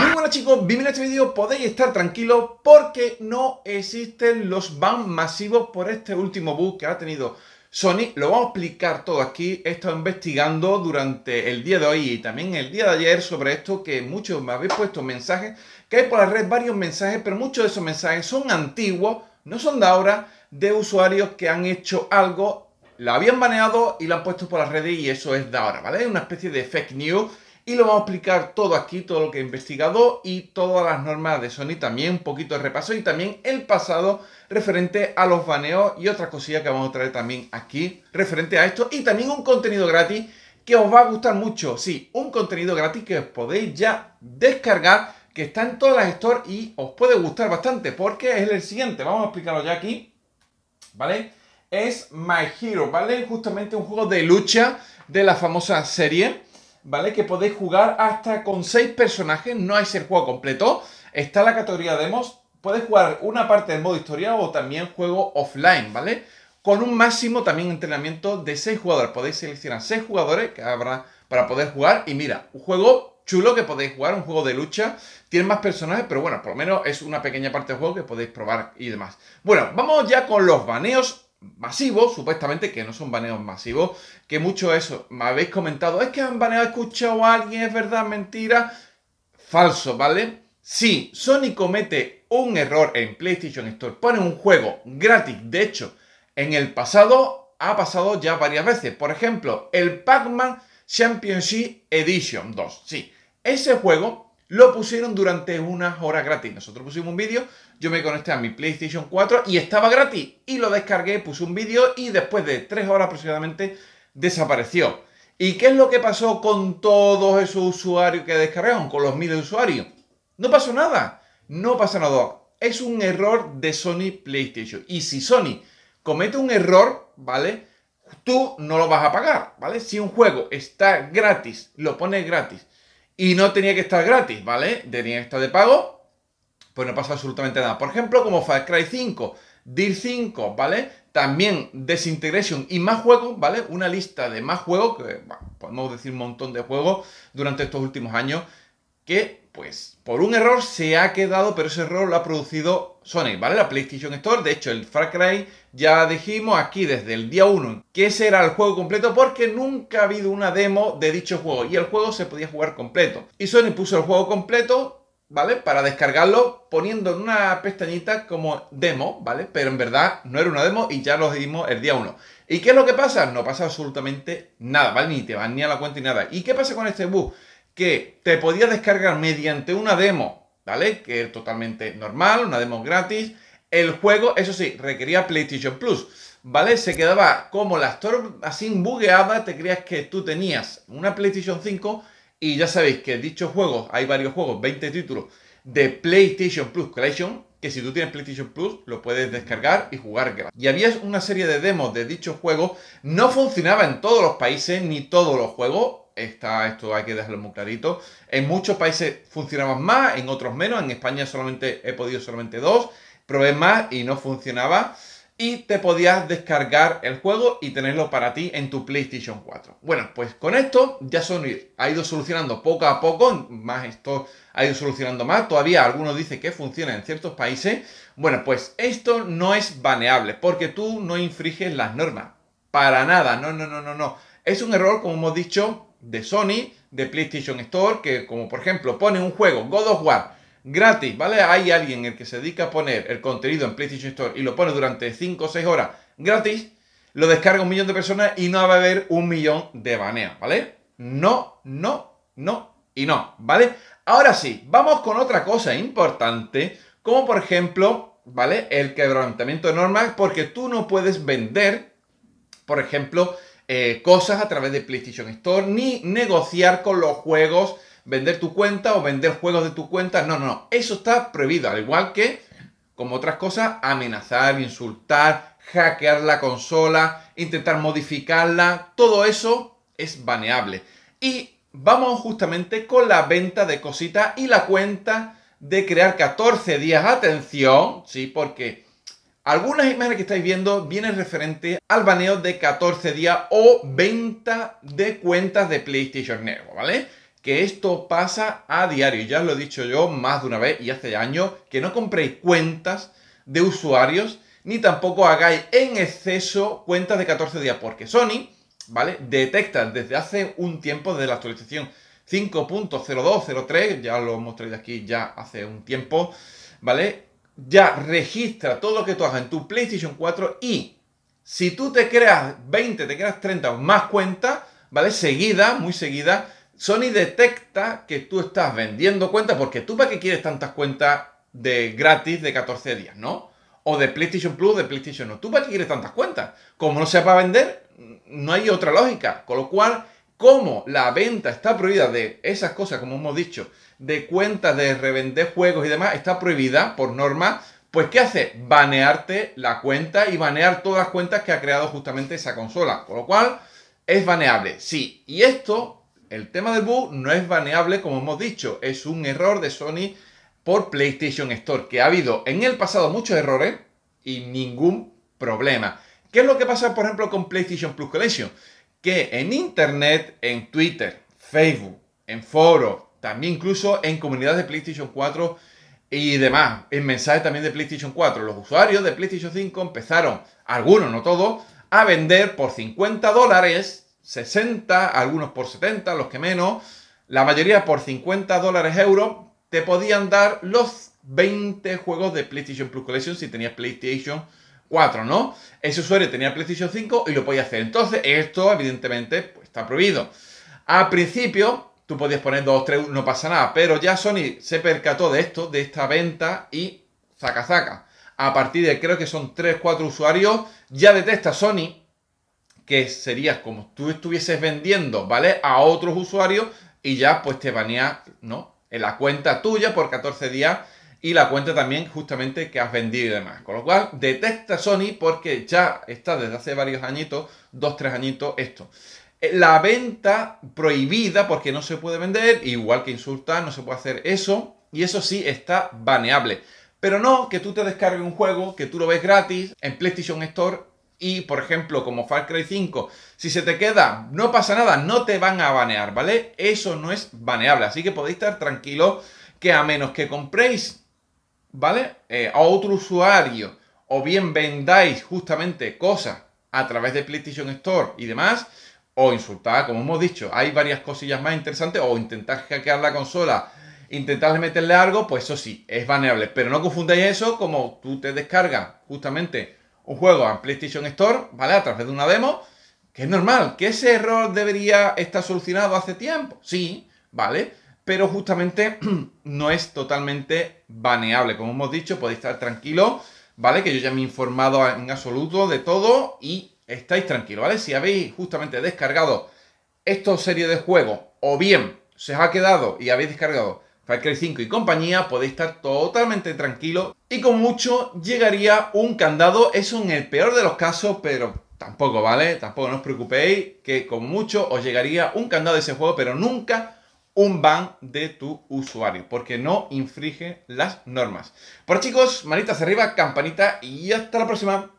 Muy buenas chicos, bienvenidos a este vídeo, podéis estar tranquilos porque no existen los bans masivos por este último bug que ha tenido Sony. Lo vamos a explicar todo aquí, he estado investigando durante el día de hoy y también el día de ayer sobre esto que muchos me habéis puesto mensajes, que hay por la red varios mensajes, pero muchos de esos mensajes son antiguos, no son de ahora, de usuarios que han hecho algo, la habían baneado y la han puesto por las redes y eso es de ahora, ¿vale? Es Una especie de fake news y lo vamos a explicar todo aquí, todo lo que he investigado y todas las normas de Sony, también un poquito de repaso y también el pasado referente a los baneos y otras cosillas que vamos a traer también aquí referente a esto y también un contenido gratis que os va a gustar mucho, sí, un contenido gratis que os podéis ya descargar que está en todas las stores y os puede gustar bastante porque es el siguiente, vamos a explicarlo ya aquí, ¿vale? Es My Hero, ¿vale? Justamente un juego de lucha de la famosa serie, ¿vale? Que podéis jugar hasta con 6 personajes, no es el juego completo. Está la categoría demos, podéis jugar una parte del modo historia o también juego offline, ¿vale? Con un máximo también entrenamiento de 6 jugadores. Podéis seleccionar 6 jugadores que habrá para poder jugar. Y mira, un juego chulo que podéis jugar, un juego de lucha. Tiene más personajes, pero bueno, por lo menos es una pequeña parte del juego que podéis probar y demás. Bueno, vamos ya con los baneos masivos, supuestamente, que no son baneos masivos, que mucho eso, me habéis comentado, es que han baneado, escuchado a alguien, es verdad, mentira, falso, ¿vale? Si sí, Sony comete un error en PlayStation Store, pone un juego gratis, de hecho, en el pasado ha pasado ya varias veces, por ejemplo, el Pac-Man Championship Edition 2, sí, ese juego lo pusieron durante unas horas gratis. Nosotros pusimos un vídeo yo me conecté a mi PlayStation 4 y estaba gratis. Y lo descargué, puse un vídeo y después de tres horas aproximadamente desapareció. ¿Y qué es lo que pasó con todos esos usuarios que descargaron? Con los miles de usuarios. No pasó nada. No pasa nada. Es un error de Sony PlayStation. Y si Sony comete un error, ¿vale? Tú no lo vas a pagar, ¿vale? Si un juego está gratis, lo pones gratis. Y no tenía que estar gratis, ¿vale? Tenía que estar de pago, pues no pasa absolutamente nada. Por ejemplo, como Far Cry 5, DIR 5, ¿vale? También Desintegration y más juegos, ¿vale? Una lista de más juegos, que podemos decir un montón de juegos durante estos últimos años, que pues por un error se ha quedado, pero ese error lo ha producido Sony, ¿vale? La PlayStation Store, de hecho el Far Cry ya dijimos aquí desde el día 1 que ese era el juego completo porque nunca ha habido una demo de dicho juego y el juego se podía jugar completo. Y Sony puso el juego completo ¿vale? Para descargarlo poniendo en una pestañita como demo, ¿vale? Pero en verdad no era una demo y ya lo dimos el día 1. ¿Y qué es lo que pasa? No pasa absolutamente nada, ¿vale? Ni te van ni a la cuenta ni nada. ¿Y qué pasa con este bug? Que te podías descargar mediante una demo, ¿vale? Que es totalmente normal, una demo gratis. El juego, eso sí, requería PlayStation Plus. ¿vale? Se quedaba como la Store así bugueada, te creías que tú tenías una PlayStation 5 y ya sabéis que dichos juegos, hay varios juegos, 20 títulos de PlayStation Plus Collection, que si tú tienes PlayStation Plus lo puedes descargar y jugar Y había una serie de demos de dichos juegos, no funcionaba en todos los países ni todos los juegos, Está, esto hay que dejarlo muy clarito. En muchos países funcionaban más, en otros menos. En España solamente he podido solamente dos. Probé más y no funcionaba y te podías descargar el juego y tenerlo para ti en tu PlayStation 4. Bueno, pues con esto ya Sony ha ido solucionando poco a poco, más esto ha ido solucionando más, todavía algunos dicen que funciona en ciertos países. Bueno, pues esto no es baneable porque tú no infriges las normas, para nada, no, no, no, no, no. Es un error, como hemos dicho, de Sony, de PlayStation Store, que como por ejemplo pone un juego God of War gratis, ¿vale? Hay alguien el que se dedica a poner el contenido en PlayStation Store y lo pone durante 5 o 6 horas gratis, lo descarga un millón de personas y no va a haber un millón de baneas, ¿vale? No, no, no y no, ¿vale? Ahora sí, vamos con otra cosa importante, como por ejemplo, ¿vale? El quebrantamiento de normas, porque tú no puedes vender, por ejemplo, eh, cosas a través de PlayStation Store, ni negociar con los juegos vender tu cuenta o vender juegos de tu cuenta. No, no, no. Eso está prohibido. Al igual que, como otras cosas, amenazar, insultar, hackear la consola, intentar modificarla. Todo eso es baneable. Y vamos justamente con la venta de cositas y la cuenta de crear 14 días. Atención, sí, porque algunas imágenes que estáis viendo vienen referente al baneo de 14 días o venta de cuentas de PlayStation Network, ¿vale? que esto pasa a diario. Ya os lo he dicho yo más de una vez y hace años, que no compréis cuentas de usuarios ni tampoco hagáis en exceso cuentas de 14 días, porque Sony, ¿vale? Detecta desde hace un tiempo, desde la actualización 5.0203, ya lo mostré aquí ya hace un tiempo, ¿vale? Ya registra todo lo que tú hagas en tu PlayStation 4 y si tú te creas 20, te creas 30 o más cuentas, ¿vale? Seguida, muy seguida, Sony detecta que tú estás vendiendo cuentas, porque tú para qué quieres tantas cuentas de gratis de 14 días, ¿no? O de PlayStation Plus, de PlayStation no. ¿Tú para qué quieres tantas cuentas? Como no se va a vender, no hay otra lógica. Con lo cual, como la venta está prohibida de esas cosas, como hemos dicho, de cuentas de revender juegos y demás, está prohibida por norma, pues ¿qué hace? Banearte la cuenta y banear todas las cuentas que ha creado justamente esa consola. Con lo cual, es baneable, sí. Y esto el tema del bug no es baneable, como hemos dicho, es un error de Sony por PlayStation Store, que ha habido en el pasado muchos errores y ningún problema. ¿Qué es lo que pasa, por ejemplo, con PlayStation Plus Collection? Que en Internet, en Twitter, Facebook, en foros, también incluso en comunidades de PlayStation 4 y demás, en mensajes también de PlayStation 4, los usuarios de PlayStation 5 empezaron, algunos, no todos, a vender por 50 dólares 60, algunos por 70, los que menos, la mayoría por 50 dólares euros, te podían dar los 20 juegos de PlayStation Plus Collection si tenías PlayStation 4, ¿no? Ese usuario tenía PlayStation 5 y lo podía hacer. Entonces, esto evidentemente pues, está prohibido. Al principio, tú podías poner 2, 3, no pasa nada, pero ya Sony se percató de esto, de esta venta y saca zaca. A partir de creo que son 3, 4 usuarios, ya detesta Sony que serías como tú estuvieses vendiendo, ¿vale? A otros usuarios y ya pues te banea, ¿no? En la cuenta tuya por 14 días y la cuenta también justamente que has vendido y demás. Con lo cual, detecta Sony porque ya está desde hace varios añitos, dos, tres añitos esto. Eh, la venta prohibida porque no se puede vender, igual que insultar, no se puede hacer eso. Y eso sí está baneable. Pero no que tú te descargues un juego, que tú lo ves gratis en PlayStation Store y, por ejemplo, como Far Cry 5, si se te queda, no pasa nada, no te van a banear, ¿vale? Eso no es baneable, así que podéis estar tranquilos que a menos que compréis, ¿vale? Eh, a otro usuario o bien vendáis justamente cosas a través de PlayStation Store y demás, o insultar, como hemos dicho, hay varias cosillas más interesantes, o intentar hackear la consola, intentar meterle algo, pues eso sí, es baneable. Pero no confundáis eso como tú te descargas justamente un juego a PlayStation Store, ¿vale? A través de una demo, que es normal, que ese error debería estar solucionado hace tiempo, sí, ¿vale? Pero justamente no es totalmente baneable, como hemos dicho, podéis estar tranquilo, ¿vale? Que yo ya me he informado en absoluto de todo y estáis tranquilos, ¿vale? Si habéis justamente descargado esta serie de juegos o bien se os ha quedado y habéis descargado Far 5 y compañía, podéis estar totalmente tranquilo. Y con mucho llegaría un candado, eso en el peor de los casos, pero tampoco, ¿vale? Tampoco no os preocupéis, que con mucho os llegaría un candado de ese juego, pero nunca un ban de tu usuario, porque no infringe las normas. Por chicos, manitas arriba, campanita y hasta la próxima.